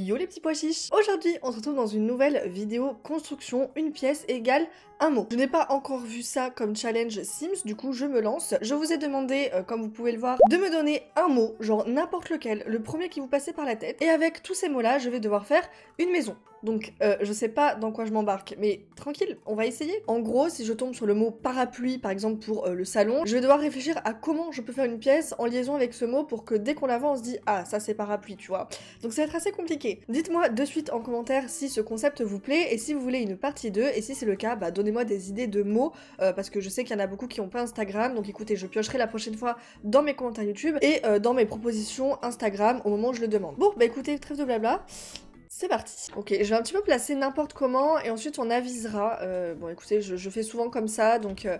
Yo les petits pois chiches Aujourd'hui, on se retrouve dans une nouvelle vidéo construction, une pièce égale un mot. Je n'ai pas encore vu ça comme challenge Sims, du coup je me lance. Je vous ai demandé, euh, comme vous pouvez le voir, de me donner un mot, genre n'importe lequel, le premier qui vous passait par la tête. Et avec tous ces mots-là, je vais devoir faire une maison. Donc, euh, je sais pas dans quoi je m'embarque, mais tranquille, on va essayer. En gros, si je tombe sur le mot parapluie, par exemple pour euh, le salon, je vais devoir réfléchir à comment je peux faire une pièce en liaison avec ce mot pour que dès qu'on l'avance, on se dit ah ça c'est parapluie, tu vois. Donc ça va être assez compliqué. Dites-moi de suite en commentaire si ce concept vous plaît et si vous voulez une partie 2 et si c'est le cas, bah donnez-moi des idées de mots euh, parce que je sais qu'il y en a beaucoup qui ont pas Instagram. Donc écoutez, je piocherai la prochaine fois dans mes commentaires YouTube et dans mes propositions Instagram au moment où je le demande. Bon, bah écoutez, trêve de blabla. C'est parti. Ok, je vais un petit peu placer n'importe comment et ensuite on avisera. Euh, bon, écoutez, je, fais souvent comme ça, donc euh,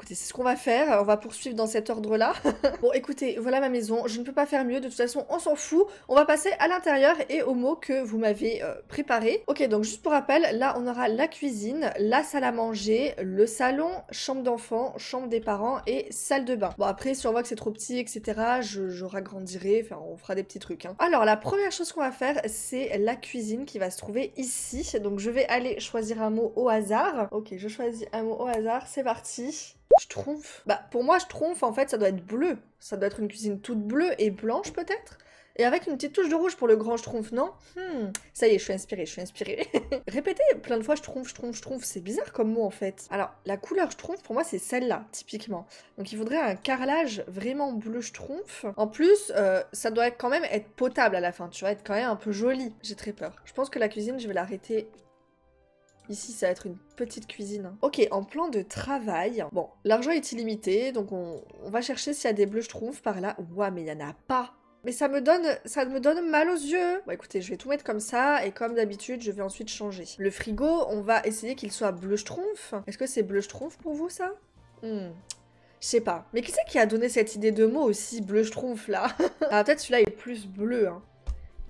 Écoutez, c'est ce qu'on va faire. On va poursuivre dans cet ordre-là. bon, écoutez, voilà ma maison. Je ne peux pas faire mieux. De toute façon, on s'en fout. On va passer à l'intérieur et aux mots que vous m'avez préparé. Euh, préparés. Ok, donc juste pour rappel, là, on aura la cuisine, la salle à manger, le salon, chambre d'enfant, chambre des parents et salle de bain. Bon, après, si on voit que c'est trop petit, etc., je, je ragrandirai. Enfin, on fera des petits trucs. Hein. Alors, la première chose qu'on va faire, c'est la cuisine qui va se trouver ici. Donc, je vais aller choisir un mot au hasard. Ok, je choisis un mot au hasard. C'est parti. Je Bah, pour moi, je trompe, en fait, ça doit être bleu. Ça doit être une cuisine toute bleue et blanche, peut-être et avec une petite touche de rouge pour le grand schtroumpf, non hmm, Ça y est, je suis inspirée, je suis inspirée. Répétez plein de fois schtroumpf, je schtroumpf, c'est bizarre comme mot en fait. Alors, la couleur schtroumpf, pour moi, c'est celle-là, typiquement. Donc il faudrait un carrelage vraiment bleu schtroumpf. En plus, euh, ça doit quand même être potable à la fin, tu vois, être quand même un peu joli. J'ai très peur. Je pense que la cuisine, je vais l'arrêter Ici, ça va être une petite cuisine. Ok, en plan de travail, bon, l'argent est illimité, donc on, va chercher s'il y a des bleus, schtroumpfs par là. Ouah, mais il n'y en a pas mais ça me donne ça me donne mal aux yeux. Bon écoutez, je vais tout mettre comme ça et comme d'habitude, je vais ensuite changer. Le frigo, on va essayer qu'il soit bleu schtroumpf. Est-ce que c'est bleu schtroumpf pour vous ça hmm, Je sais pas. Mais qui c'est qui a donné cette idée de mot aussi bleu schtroumpf là Ah peut-être celui-là est plus bleu hein.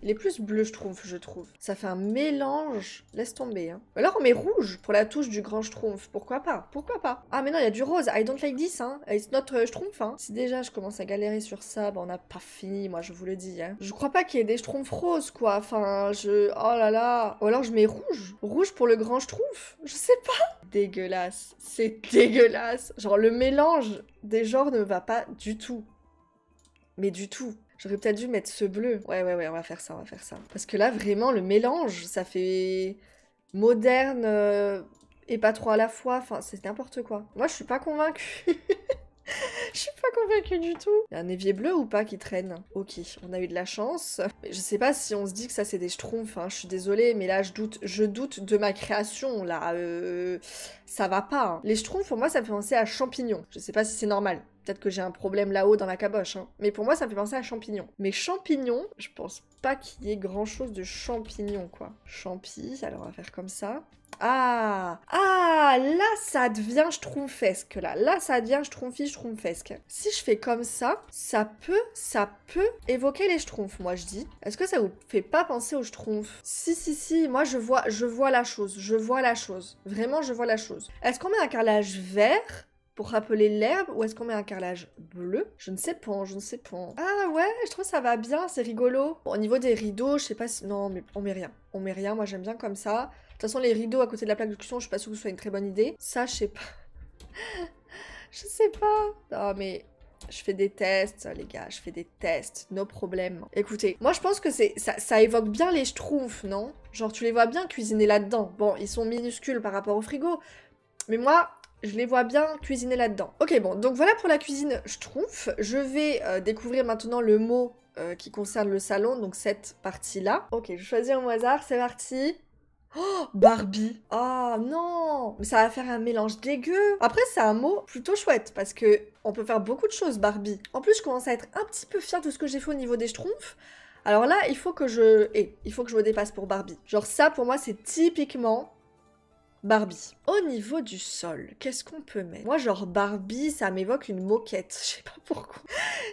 Il est plus bleu, je trouve, je trouve. Ça fait un mélange. Laisse tomber. Hein. Alors on met rouge pour la touche du grand schtroumpf. Pourquoi pas Pourquoi pas Ah mais non, il y a du rose. I don't like this, hein. It's not euh, schtroumpf, hein. Si déjà je commence à galérer sur ça, bah on n'a pas fini, moi je vous le dis. Hein. Je crois pas qu'il y ait des schtroumpfs roses, quoi. Enfin, je... Oh là là. Ou alors je mets rouge. Rouge pour le grand schtroumpf. Je sais pas. Dégueulasse. C'est dégueulasse. Genre le mélange des genres ne va pas du tout. Mais du tout. J'aurais peut-être dû mettre ce bleu. Ouais, ouais, ouais, on va faire ça, on va faire ça. Parce que là, vraiment, le mélange, ça fait moderne euh, et pas trop à la fois. Enfin, c'est n'importe quoi. Moi, je suis pas convaincue. Je suis pas convaincue du tout. Il y a un évier bleu ou pas qui traîne Ok, on a eu de la chance. je sais pas si on se dit que ça c'est des schtroumpfs, hein. je suis désolée, mais là je doute, je doute de ma création, là. Euh, ça va pas. Hein. Les schtroumpfs, pour moi, ça me fait penser à champignons. Je sais pas si c'est normal. Peut-être que j'ai un problème là-haut dans la caboche, hein. mais pour moi ça me fait penser à champignons. Mais champignons, je pense pas qu'il y ait grand chose de champignon, quoi. Champi, alors on va faire comme ça. Ah Ah Là, ça devient schtroumpfesque, là. Là, ça devient schtroumpfi, schtroumpfesque. Si je fais comme ça, ça peut, ça peut évoquer les schtroumpfs, moi, je dis. Est-ce que ça vous fait pas penser aux schtroumpfs Si, si, si, moi, je vois, je vois la chose, je vois la chose. Vraiment, je vois la chose. Est-ce qu'on met un carrelage vert pour rappeler l'herbe ou est-ce qu'on met un carrelage bleu Je ne sais pas, je ne sais pas. Ah ouais, je trouve ça va bien, c'est rigolo. au niveau des rideaux, je sais pas si... Non, mais on met rien. On met rien, moi j'aime bien comme ça. De toute façon, les rideaux à côté de la plaque de cuisson, je suis pas sûre que ce soit une très bonne idée. Ça, je sais pas. je sais pas. Non, mais je fais des tests, les gars, je fais des tests, no problèmes. Écoutez, moi je pense que ça, ça, évoque bien les schtroumpfs, non Genre tu les vois bien cuisiner là-dedans. Bon, ils sont minuscules par rapport au frigo, mais moi, je les vois bien cuisiner là-dedans. Ok, bon, donc voilà pour la cuisine, je Je vais euh, découvrir maintenant le mot euh, qui concerne le salon, donc cette partie-là. Ok, je choisis un hasard, c'est parti. Oh, Barbie. Ah oh, non, mais ça va faire un mélange dégueu. Après, c'est un mot plutôt chouette parce que on peut faire beaucoup de choses Barbie. En plus, je commence à être un petit peu fière de ce que j'ai fait au niveau des schtroumpfs. Alors là, il faut que je, eh, il faut que je me dépasse pour Barbie. Genre ça, pour moi, c'est typiquement Barbie. Au niveau du sol, qu'est-ce qu'on peut mettre Moi, genre Barbie, ça m'évoque une moquette. Je sais pas pourquoi.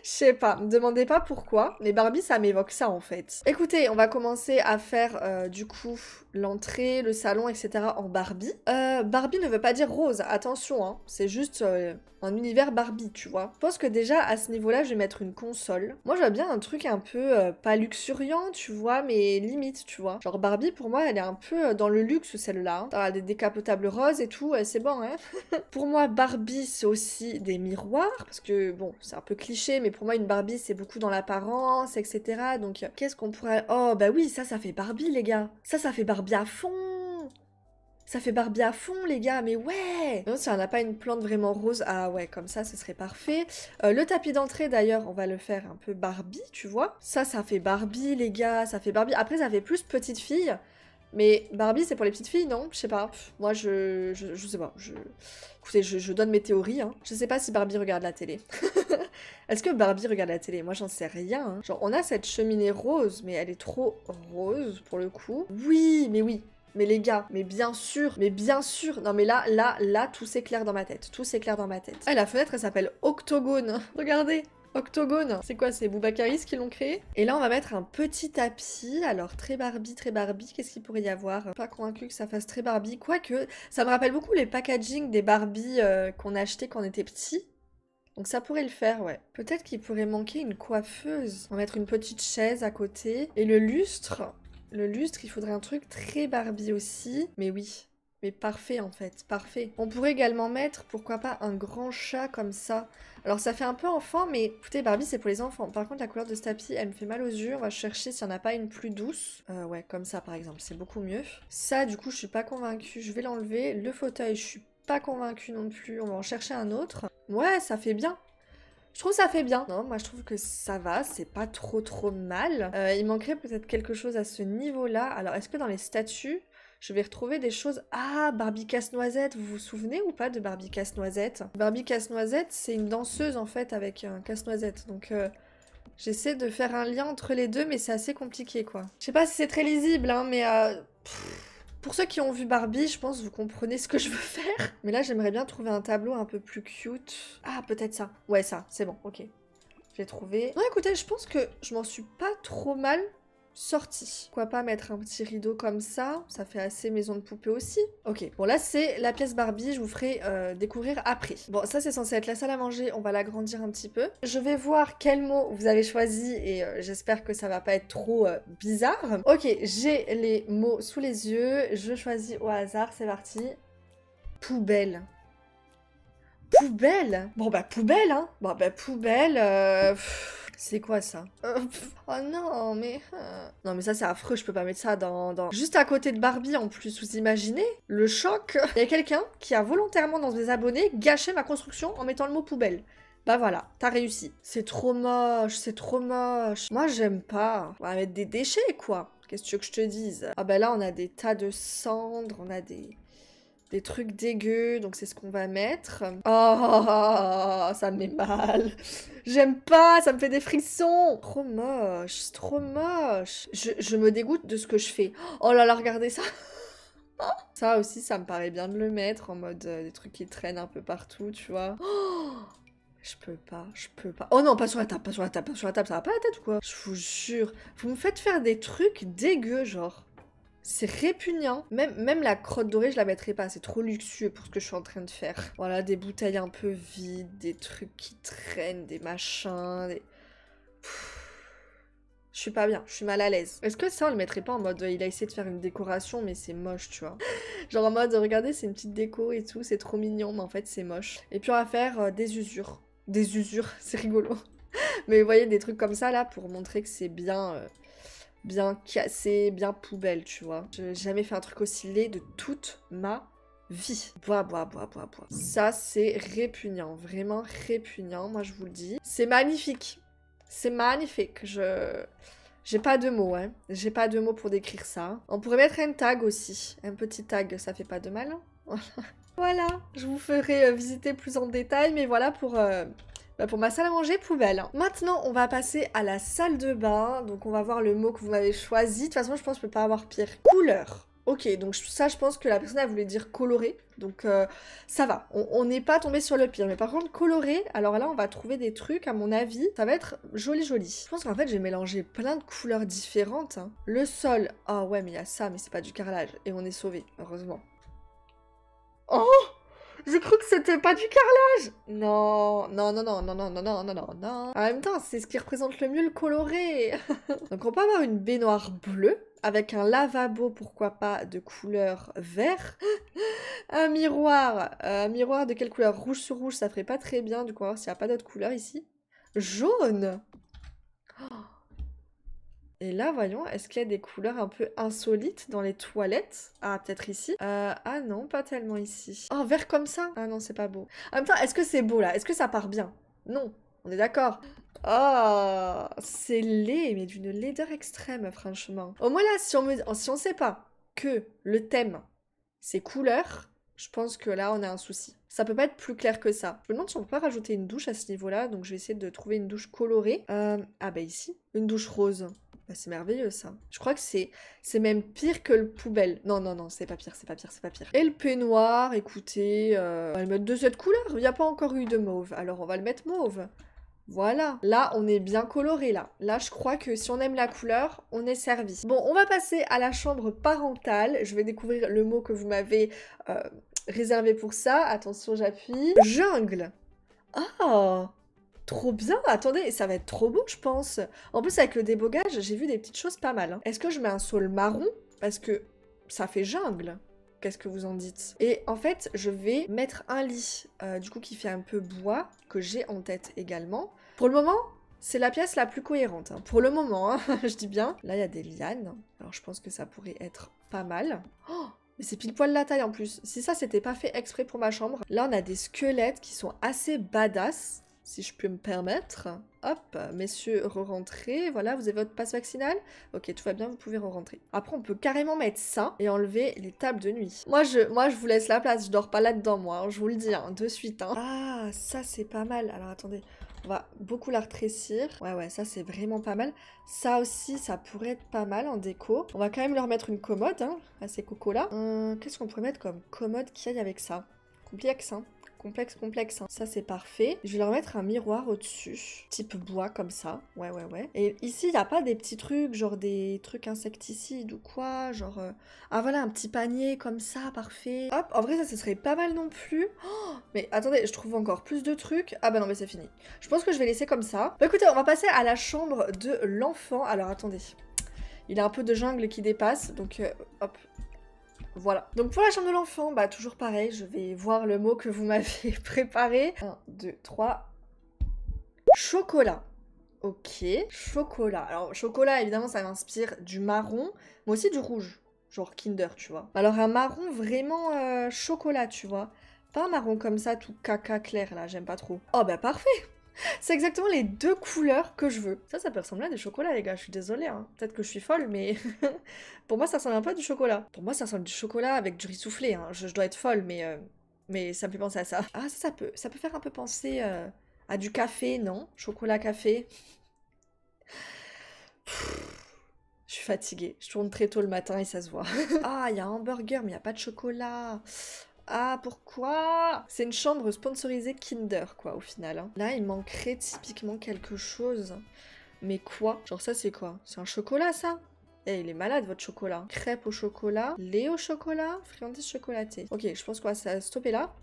Je sais pas. Me demandez pas pourquoi, mais Barbie, ça m'évoque ça en fait. Écoutez, on va commencer à faire euh, du coup l'entrée, le salon, etc. en Barbie. Euh, Barbie ne veut pas dire rose, attention, hein. C'est juste euh, un univers Barbie, tu vois. Je pense que déjà à ce niveau-là, je vais mettre une console. Moi, je bien un truc un peu pas luxuriant, tu vois, mais limite, tu vois. Genre Barbie, pour moi, elle est un peu dans le luxe celle-là. Hein. des capotable rose et tout, c'est bon. Hein pour moi, Barbie, c'est aussi des miroirs, parce que bon, c'est un peu cliché, mais pour moi, une Barbie, c'est beaucoup dans l'apparence, etc. Donc, qu'est-ce qu'on pourrait. Oh, bah oui, ça, ça fait Barbie, les gars. Ça, ça fait Barbie à fond. Ça fait Barbie à fond, les gars, mais ouais Non, si on n'a pas une plante vraiment rose, ah ouais, comme ça, ce serait parfait. Euh, le tapis d'entrée, d'ailleurs, on va le faire un peu Barbie, tu vois. Ça, ça fait Barbie, les gars, ça fait Barbie. Après, ça fait plus petite fille. Mais Barbie, c'est pour les petites filles, non Je sais pas. Moi, je, je, sais pas. Je... Écoutez, je, donne mes théories. Hein. Je sais pas si Barbie regarde la télé. Est-ce que Barbie regarde la télé Moi, j'en sais rien. Hein. Genre, on a cette cheminée rose, mais elle est trop rose pour le coup. Oui, mais oui. Mais les gars, mais bien sûr, mais bien sûr. Non, mais là, là, là, tout s'éclaire dans ma tête. Tout s'éclaire dans ma tête. Ah, la fenêtre, elle s'appelle Octogone. Regardez, Octogone, c'est quoi C'est Boubacaris qui l'ont créé. Et là, on va mettre un petit tapis. Alors, très Barbie, très Barbie, qu'est-ce qu'il pourrait y avoir Pas convaincu que ça fasse très Barbie. Quoique, ça me rappelle beaucoup les packaging des Barbies euh, qu'on achetait quand on était petit. Donc ça pourrait le faire, ouais. Peut-être qu'il pourrait manquer une coiffeuse. On va mettre une petite chaise à côté. Et le lustre, le lustre, il faudrait un truc très Barbie aussi. Mais oui, mais parfait en fait, parfait. On pourrait également mettre, pourquoi pas, un grand chat comme ça. Alors ça fait un peu enfant, mais écoutez, Barbie c'est pour les enfants. Par contre la couleur de ce tapis, elle me fait mal aux yeux. On va chercher s'il n'y en a pas une plus douce. Euh, ouais, comme ça par exemple, c'est beaucoup mieux. Ça du coup je suis pas convaincue, je vais l'enlever. Le fauteuil, je suis pas convaincue non plus, on va en chercher un autre. Ouais, ça fait bien. Je trouve ça fait bien. Non, moi je trouve que ça va, c'est pas trop trop mal. Euh, il manquerait peut-être quelque chose à ce niveau-là. Alors est-ce que dans les statues, je vais retrouver des choses. Ah, Barbie Casse-Noisette, vous vous souvenez ou pas de Barbie Casse-Noisette Barbie Casse-Noisette, c'est une danseuse en fait avec un casse-noisette. Donc euh, j'essaie de faire un lien entre les deux, mais c'est assez compliqué quoi. Je sais pas si c'est très lisible, hein, mais euh, pour ceux qui ont vu Barbie, je pense que vous comprenez ce que je veux faire. Mais là, j'aimerais bien trouver un tableau un peu plus cute. Ah, peut-être ça. Ouais, ça, c'est bon, ok. J'ai trouvé. Non, écoutez, je pense que je m'en suis pas trop mal sortie. Pourquoi pas mettre un petit rideau comme ça Ça fait assez maison de poupée aussi. Ok, bon là c'est la pièce Barbie, je vous ferai euh, découvrir après. Bon, ça c'est censé être la salle à manger, on va l'agrandir un petit peu. Je vais voir quel mot vous avez choisi et euh, j'espère que ça va pas être trop euh, bizarre. Ok, j'ai les mots sous les yeux, je choisis au hasard, c'est parti. Poubelle poubelle Bon bah poubelle hein Bon bah poubelle c'est quoi ça euh, Oh non, mais... Euh. Non, mais ça, c'est affreux, je peux pas mettre ça dans, dans... Juste à côté de Barbie, en plus, vous imaginez Le choc Il y a quelqu'un qui a volontairement, dans mes abonnés, gâché ma construction en mettant le mot poubelle. Bah voilà, t'as réussi. C'est trop moche, c'est trop moche. Moi, j'aime pas. On va mettre des déchets, quoi. Qu'est-ce que tu veux que je te dise Ah bah là, on a des tas de cendres, on a des des trucs dégueux, donc c'est ce qu'on va mettre. Oh, ça me met mal. J'aime pas, ça me fait des frissons. Trop moche, trop moche. Je, me dégoûte de ce que je fais. Oh là là, regardez ça. Ça aussi, ça me paraît bien de le mettre en mode euh, des trucs qui traînent un peu partout, tu vois. je peux pas, je peux pas. Oh non, pas sur la table, pas sur la table, pas sur la table, ça va pas la tête ou quoi Je vous jure, vous me faites faire des trucs dégueux, genre. C'est répugnant. Même, même la crotte dorée, je la mettrai pas. C'est trop luxueux pour ce que je suis en train de faire. Voilà, des bouteilles un peu vides, des trucs qui traînent, des machins, des... Je suis pas bien, je suis mal à l'aise. Est-ce que ça, on le mettrait pas en mode euh, il a essayé de faire une décoration, mais c'est moche, tu vois Genre en mode regardez, c'est une petite déco et tout, c'est trop mignon, mais en fait, c'est moche. Et puis on va faire euh, des usures. Des usures, c'est rigolo. mais vous voyez, des trucs comme ça là pour montrer que c'est bien. Euh, bien cassé, bien poubelle, tu vois. J'ai jamais fait un truc aussi laid de toute ma vie. Bois, bois, bois, bois, bois. Ça, c'est répugnant, vraiment répugnant, moi je vous le dis. C'est magnifique, c'est magnifique, je... J'ai pas de mots, hein. J'ai pas de mots pour décrire ça. On pourrait mettre un tag aussi. Un petit tag, ça fait pas de mal. voilà. Hein. voilà. je vous ferai euh, visiter plus en détail, mais voilà pour... Euh, bah, pour ma salle à manger poubelle. Maintenant, on va passer à la salle de bain. Donc, on va voir le mot que vous m'avez choisi. De toute façon, je pense que je peux pas avoir pire. Couleur. Ok, donc ça, je pense que la personne, elle voulait dire coloré. Donc, euh, ça va. On n'est pas tombé sur le pire. Mais par contre, coloré, alors là, on va trouver des trucs, à mon avis. Ça va être joli, joli. Je pense qu'en fait, j'ai mélangé plein de couleurs différentes. Hein. Le sol. Ah ouais, mais il y a ça, mais c'est pas du carrelage. Et on est sauvé, heureusement. Oh je crois que c'était pas du carrelage Non, non, non, non, non, non, non, non, non, non, non. En même temps, c'est ce qui représente le mieux le coloré. Donc on peut avoir une baignoire bleue, avec un lavabo, pourquoi pas, de couleur vert. un miroir, euh, un miroir de quelle couleur Rouge sur rouge, ça ferait pas très bien, du coup on va voir s'il n'y a pas d'autre couleur ici. Jaune et là, voyons, est-ce qu'il y a des couleurs un peu insolites dans les toilettes Ah, peut-être ici. Euh, ah non, pas tellement ici. Oh, vert comme ça Ah non, c'est pas beau. En même temps, est-ce que c'est beau là Est-ce que ça part bien Non, on est d'accord. Oh, c'est laid, mais d'une laideur extrême, franchement. Au moins là, si on, ne sait pas que le thème, c'est couleurs, je pense que là, on a un souci. Ça peut pas être plus clair que ça. Je me demande si on peut pas rajouter une douche à ce niveau-là, donc je vais essayer de trouver une douche colorée. Euh, ah bah ici, une douche rose. Bah, c'est merveilleux ça. Je crois que c'est c'est même pire que le poubelle. Non non non, c'est pas pire, c'est pas pire, c'est pas pire. Et le peignoir, écoutez, euh, on va le mettre de cette couleur. Il n'y a pas encore eu de mauve, alors on va le mettre mauve. Voilà, là on est bien coloré là. Là je crois que si on aime la couleur, on est servi. Bon, on va passer à la chambre parentale. Je vais découvrir le mot que vous m'avez euh, réservé pour ça. Attention, j'appuie. Jungle. Ah, Trop bien, attendez, ça va être trop beau, je pense. En plus, avec le débogage, j'ai vu des petites choses pas mal. Hein. Est-ce que je mets un sol marron Parce que ça fait jungle. Qu'est-ce que vous en dites Et en fait, je vais mettre un lit, euh, du coup, qui fait un peu bois, que j'ai en tête également. Pour le moment, c'est la pièce la plus cohérente, hein. pour le moment, hein, je dis bien. Là, il y a des lianes, alors je pense que ça pourrait être pas mal. Oh, mais c'est pile poil la taille en plus. Si ça, c'était pas fait exprès pour ma chambre. Là, on a des squelettes qui sont assez badass si je peux me permettre. Hop, messieurs, re-rentrez. Voilà, vous avez votre passe vaccinal Ok, tout va bien, vous pouvez re-rentrer. Après, on peut carrément mettre ça et enlever les tables de nuit. Moi, je, moi, je vous laisse la place. Je dors pas là-dedans, moi. Hein, je vous le dis, hein, de suite. Hein. Ah, ça, c'est pas mal. Alors, attendez. On va beaucoup la rétrécir. Ouais, ouais, ça, c'est vraiment pas mal. Ça aussi, ça pourrait être pas mal en déco. On va quand même leur mettre une commode, hein, à ces cocos-là. Hum, qu'est-ce qu'on pourrait mettre comme commode qui aille avec ça Complexe, hein complexe, complexe. Hein. Ça, c'est parfait. Je vais leur mettre un miroir au-dessus, type bois comme ça. Ouais, ouais, ouais. Et ici, il n'y a pas des petits trucs, genre des trucs insecticides ou quoi, genre... Euh, ah voilà, un petit panier comme ça, parfait. Hop, en vrai, ça, ce serait pas mal non plus. Oh, mais attendez, je trouve encore plus de trucs. Ah bah non, mais c'est fini. Je pense que je vais laisser comme ça. Bah écoutez, on va passer à la chambre de l'enfant. Alors attendez. Il a un peu de jungle qui dépasse, donc euh, hop, voilà. Donc pour la chambre de l'enfant, bah toujours pareil, je vais voir le mot que vous m'avez préparé. 1, 2, 3. Chocolat. Ok. Chocolat. Alors chocolat, évidemment, ça m'inspire du marron, mais aussi du rouge. Genre Kinder, tu vois. Alors un marron vraiment euh, chocolat, tu vois. Pas un marron comme ça, tout caca clair, là, j'aime pas trop. Oh bah parfait c'est exactement les deux couleurs que je veux. Ça, ça peut ressembler à des chocolats, les gars. Je suis désolée. Hein. Peut-être que je suis folle, mais pour moi, ça ressemble un peu à du chocolat. Pour moi, ça ressemble du chocolat avec du riz soufflé. Hein. Je, dois être folle, mais, euh, mais ça me fait penser à ça. Ah, ça, peut, ça peut faire un peu penser euh, à du café, non Chocolat-café. Je suis fatiguée. Je tourne très tôt le matin et ça se voit. ah, il y a un hamburger, mais il n'y a pas de chocolat. Ah, pourquoi C'est une chambre sponsorisée Kinder, quoi, au final. Hein. Là, il manquerait typiquement quelque chose. Mais quoi Genre ça, c'est quoi C'est un chocolat, ça eh, il est malade votre chocolat. Crêpe au chocolat, lait au chocolat, friandise chocolatée. Ok, je pense quoi ça stopper là.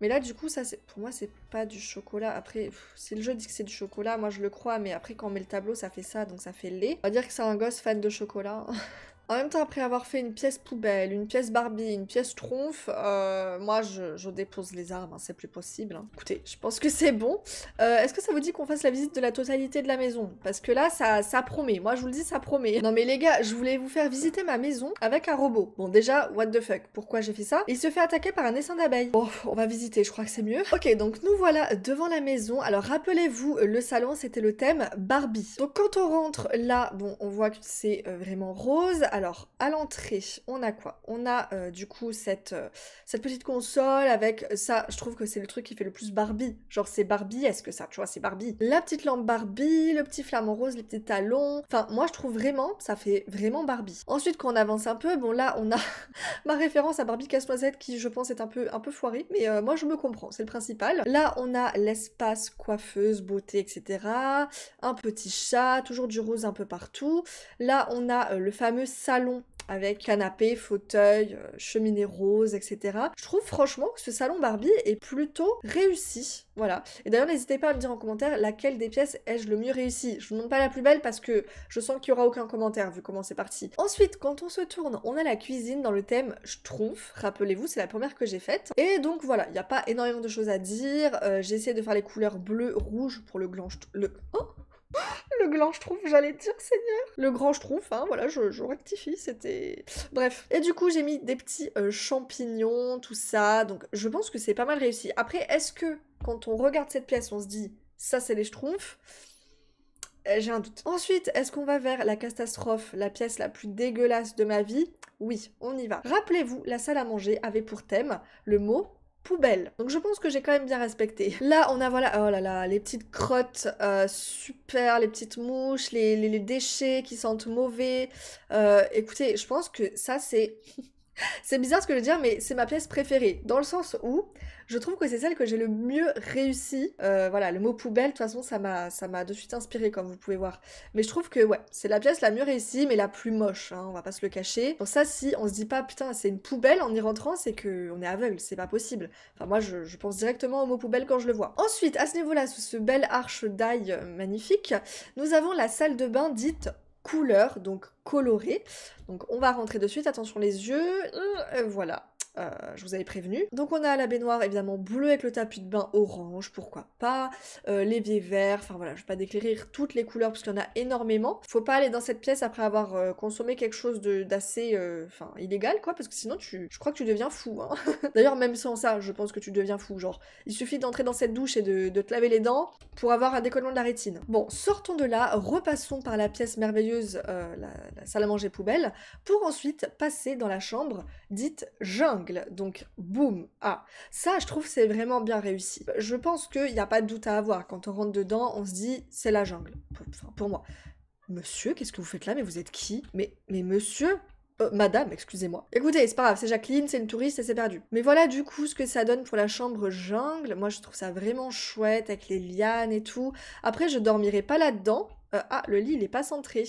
Mais là, du coup, ça, c'est pour moi, c'est pas du chocolat. Après, si le jeu dit que c'est du chocolat, moi, je le crois. Mais après, quand on met le tableau, ça fait ça, donc ça fait lait. On va dire que c'est un gosse fan de chocolat. Hein. En même temps, après avoir fait une pièce poubelle, une pièce Barbie, une pièce trompe, euh, moi je, dépose les armes, hein, c'est plus possible. Hein. Écoutez, je pense que c'est bon. Euh, est-ce que ça vous dit qu'on fasse la visite de la totalité de la maison Parce que là, ça, ça promet. Moi je vous le dis, ça promet. Non mais les gars, je voulais vous faire visiter ma maison avec un robot. Bon déjà, what the fuck, pourquoi j'ai fait ça Il se fait attaquer par un essaim d'abeilles. Bon, on va visiter, je crois que c'est mieux. Ok, donc nous voilà devant la maison. Alors rappelez-vous, euh, le salon c'était le thème Barbie. Donc quand on rentre là, bon, on voit que c'est vraiment rose. Alors, à l'entrée, on a quoi On a euh, du coup euh, cette, petite console avec ça. Je trouve que c'est le truc qui fait le plus Barbie. Genre, c'est Barbie, est-ce que ça Tu vois, c'est Barbie. La petite lampe Barbie, le petit flamant rose, les petits talons. Enfin, moi, je trouve vraiment, ça fait vraiment Barbie. Ensuite, quand on avance un peu, bon, là, on a ma référence à Barbie Casse-Noisette qui, je pense, est un peu, un peu foirée. Mais euh, moi, je me comprends, c'est le principal. Là, on a l'espace coiffeuse, beauté, etc. Un petit chat, toujours du rose un peu partout. Là, on a le fameux salon avec canapé, fauteuil, euh, cheminée rose, etc. Je trouve franchement que ce salon Barbie est plutôt réussi. Voilà. Et d'ailleurs, n'hésitez pas à me dire en commentaire laquelle des pièces ai-je le mieux réussi. Je vous montre pas la plus belle parce que je sens qu'il y aura aucun commentaire vu comment c'est parti. Ensuite, quand on se tourne, on a la cuisine dans le thème Schtroumpf. Rappelez-vous, c'est la première que j'ai faite. Et donc voilà, il n'y a pas énormément de choses à dire. Euh, j'ai essayé de faire les couleurs bleu, rouge pour le gland... Le... Oh le gland trouve, j'allais dire, Seigneur. Le grand schtroumpf, hein, voilà, je, rectifie, c'était... Bref. Et du coup, j'ai mis des petits euh, champignons, tout ça, donc je pense que c'est pas mal réussi. Après, est-ce que, quand on regarde cette pièce, on se dit, ça c'est les schtroumpfs euh, j'ai un doute. Ensuite, est-ce qu'on va vers la catastrophe, la pièce la plus dégueulasse de ma vie Oui, on y va. Rappelez-vous, la salle à manger avait pour thème le mot poubelle. Donc je pense que j'ai quand même bien respecté. Là, on a voilà, oh là là, les petites crottes euh, super, les petites mouches, les, déchets qui sentent mauvais. Euh, écoutez, je pense que ça c'est c'est bizarre ce que je veux dire, mais c'est ma pièce préférée, dans le sens où je trouve que c'est celle que j'ai le mieux réussi. Euh, voilà, le mot poubelle, de toute façon, ça m'a, ça m'a de suite inspiré, comme vous pouvez voir. Mais je trouve que, ouais, c'est la pièce la mieux réussie, mais la plus moche, hein, on va pas se le cacher. Pour ça, si on se dit pas, putain, c'est une poubelle en y rentrant, c'est que on est aveugle, c'est pas possible. Enfin, moi, je, je, pense directement au mot poubelle quand je le vois. Ensuite, à ce niveau-là, sous ce bel arche d'ail euh, magnifique, nous avons la salle de bain dite couleur, donc colorée. Donc on va rentrer de suite, attention les yeux, euh, voilà. Euh, je vous avais prévenu. Donc on a la baignoire évidemment bleue avec le tapis de bain orange, pourquoi pas, euh, l'évier vert, enfin voilà, je vais pas décrire toutes les couleurs parce qu'il y en a énormément. Faut pas aller dans cette pièce après avoir euh, consommé quelque chose d'assez enfin illégal quoi, parce que sinon je crois que tu deviens fou. Hein. D'ailleurs même sans ça, je pense que tu deviens fou, genre il suffit d'entrer dans cette douche et de, te laver les dents pour avoir un décollement de la rétine. Bon, sortons de là, repassons par la pièce merveilleuse, la salle à manger poubelle, pour ensuite passer dans la chambre dite jungle. Donc, boum, ah. Ça, je trouve, c'est vraiment bien réussi. Je pense qu'il n'y a pas de doute à avoir. Quand on rentre dedans, on se dit, c'est la jungle. pour moi. Monsieur, qu'est-ce que vous faites là Mais vous êtes qui mais, mais monsieur, euh, madame, excusez-moi. Écoutez, c'est pas grave, c'est Jacqueline, c'est une touriste et c'est perdu. Mais voilà du coup ce que ça donne pour la chambre jungle. Moi je trouve ça vraiment chouette avec les lianes et tout. Après je dormirai pas là-dedans. Euh, ah, le lit il est pas centré.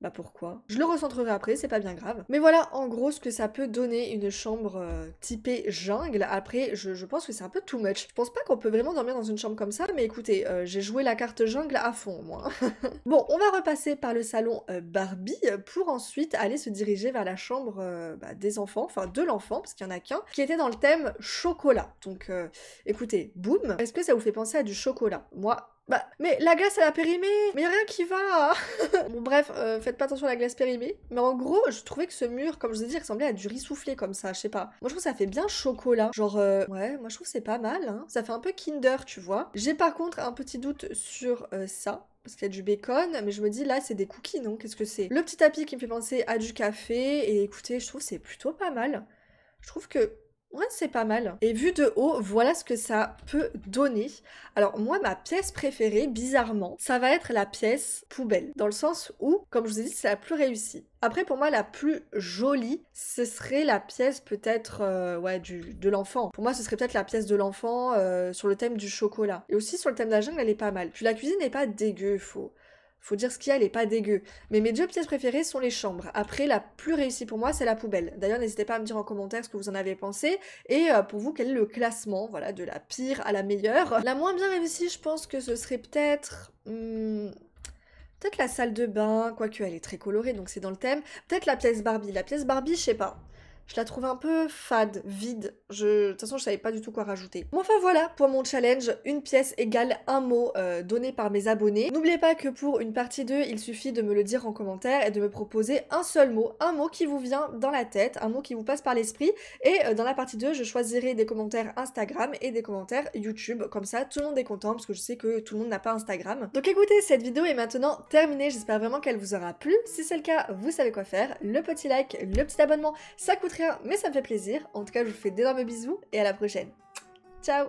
Bah pourquoi Je le recentrerai après, c'est pas bien grave. Mais voilà en gros ce que ça peut donner une chambre euh, typée jungle. Après, je, pense que c'est un peu too much. Je pense pas qu'on peut vraiment dormir dans une chambre comme ça, mais écoutez, euh, j'ai joué la carte jungle à fond moi. bon, on va repasser par le salon euh, Barbie pour ensuite aller se diriger vers la chambre bah, des enfants, enfin de l'enfant, parce qu'il y en a qu'un, qui était dans le thème chocolat. Donc écoutez, boum, est-ce que ça vous fait penser à du chocolat Moi, bah, mais la glace, elle a périmé Mais y a rien qui va hein. Bon, bref, euh, faites pas attention à la glace périmée. Mais en gros, je trouvais que ce mur, comme je vous ai dit, ressemblait à du riz soufflé comme ça, je sais pas. Moi, je trouve que ça fait bien chocolat. Genre, euh, ouais, moi, je trouve que c'est pas mal, hein. Ça fait un peu Kinder, tu vois. J'ai par contre un petit doute sur euh, ça parce qu'il y a du bacon, mais je me dis là c'est des cookies, non Qu'est-ce que c'est Le petit tapis qui me fait penser à du café, et écoutez, je trouve c'est plutôt pas mal. Je trouve que Ouais, c'est pas mal. Et vu de haut, voilà ce que ça peut donner. Alors moi, ma pièce préférée, bizarrement, ça va être la pièce poubelle. Dans le sens où, comme je vous ai dit, c'est la plus réussie. Après, pour moi, la plus jolie, ce serait la pièce peut-être euh, ouais, de l'enfant. Pour moi, ce serait peut-être la pièce de l'enfant euh, sur le thème du chocolat. Et aussi sur le thème de la jungle, elle est pas mal. Puis la cuisine n'est pas dégueu, faut... Faut dire ce qu'il y a, elle est pas dégueu. Mais mes deux pièces préférées sont les chambres. Après, la plus réussie pour moi, c'est la poubelle. D'ailleurs, n'hésitez pas à me dire en commentaire ce que vous en avez pensé. Et euh, pour vous, quel est le classement, voilà, de la pire à la meilleure. La moins bien réussie, je pense que ce serait peut-être... Hmm, peut-être la salle de bain, quoique elle est très colorée, donc c'est dans le thème. Peut-être la pièce Barbie. La pièce Barbie, je sais pas. Je la trouve un peu fade, vide. Je... De toute façon, je savais pas du tout quoi rajouter. Bon, enfin voilà pour mon challenge. Une pièce égale un mot euh, donné par mes abonnés. N'oubliez pas que pour une partie 2, il suffit de me le dire en commentaire et de me proposer un seul mot. Un mot qui vous vient dans la tête, un mot qui vous passe par l'esprit. Et euh, dans la partie 2, je choisirai des commentaires Instagram et des commentaires YouTube. Comme ça, tout le monde est content parce que je sais que tout le monde n'a pas Instagram. Donc écoutez, cette vidéo est maintenant terminée. J'espère vraiment qu'elle vous aura plu. Si c'est le cas, vous savez quoi faire. Le petit like, le petit abonnement, ça coûterait mais ça me fait plaisir. En tout cas, je vous fais d'énormes bisous et à la prochaine. Ciao